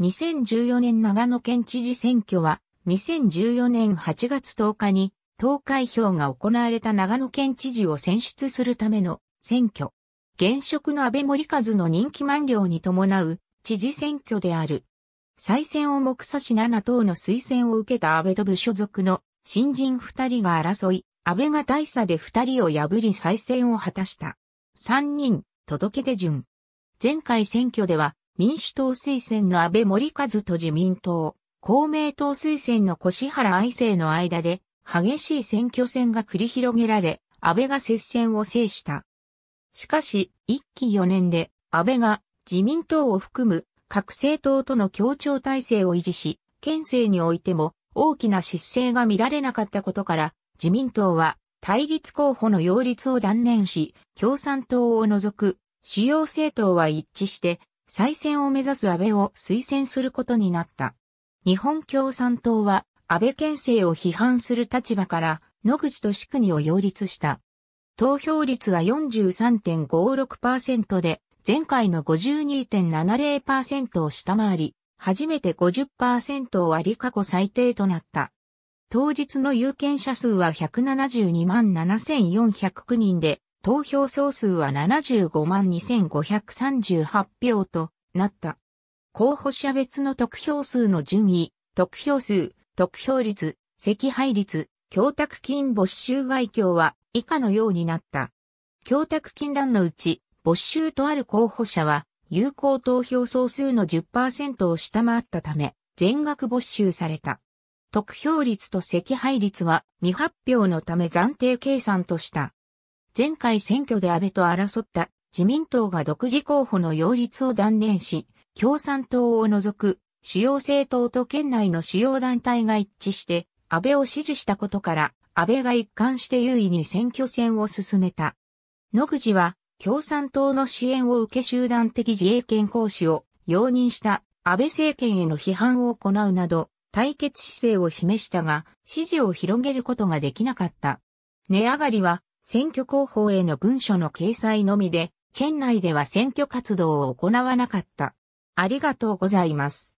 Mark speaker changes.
Speaker 1: 2014年長野県知事選挙は、2014年8月10日に、投開票が行われた長野県知事を選出するための選挙。現職の安倍森和の人気満了に伴う知事選挙である。再選を目指し7党の推薦を受けた安倍と部所属の新人2人が争い、安倍が大差で2人を破り再選を果たした。3人、届け出順。前回選挙では民主党推薦の安倍森和と自民党、公明党推薦の越原愛生の間で、激しい選挙戦が繰り広げられ、安倍が接戦を制した。しかし、一期4年で、安倍が自民党を含む各政党との協調体制を維持し、県政においても大きな失勢が見られなかったことから、自民党は対立候補の擁立を断念し、共産党を除く主要政党は一致して再選を目指す安倍を推薦することになった。日本共産党は安倍県政を批判する立場から野口と宿を擁立した。投票率は43.56%で前回の52.70%を下回り、初めて50%を割り過去最低となった。当日の有権者数は172万7409人で、投票総数は75万2538票となった。候補者別の得票数の順位、得票数、得票率、赤配率、供託金没収外境は以下のようになった。供託金欄のうち、没収とある候補者は、有効投票総数の10%を下回ったため、全額没収された。得票率と赤配率は未発表のため暫定計算とした。前回選挙で安倍と争った自民党が独自候補の擁立を断念し、共産党を除く主要政党と県内の主要団体が一致して安倍を支持したことから安倍が一貫して優位に選挙戦を進めた。野口は共産党の支援を受け集団的自衛権行使を容認した安倍政権への批判を行うなど対決姿勢を示したが支持を広げることができなかった。値上がりは選挙広報への文書の掲載のみで、県内では選挙活動を行わなかった。ありがとうございます。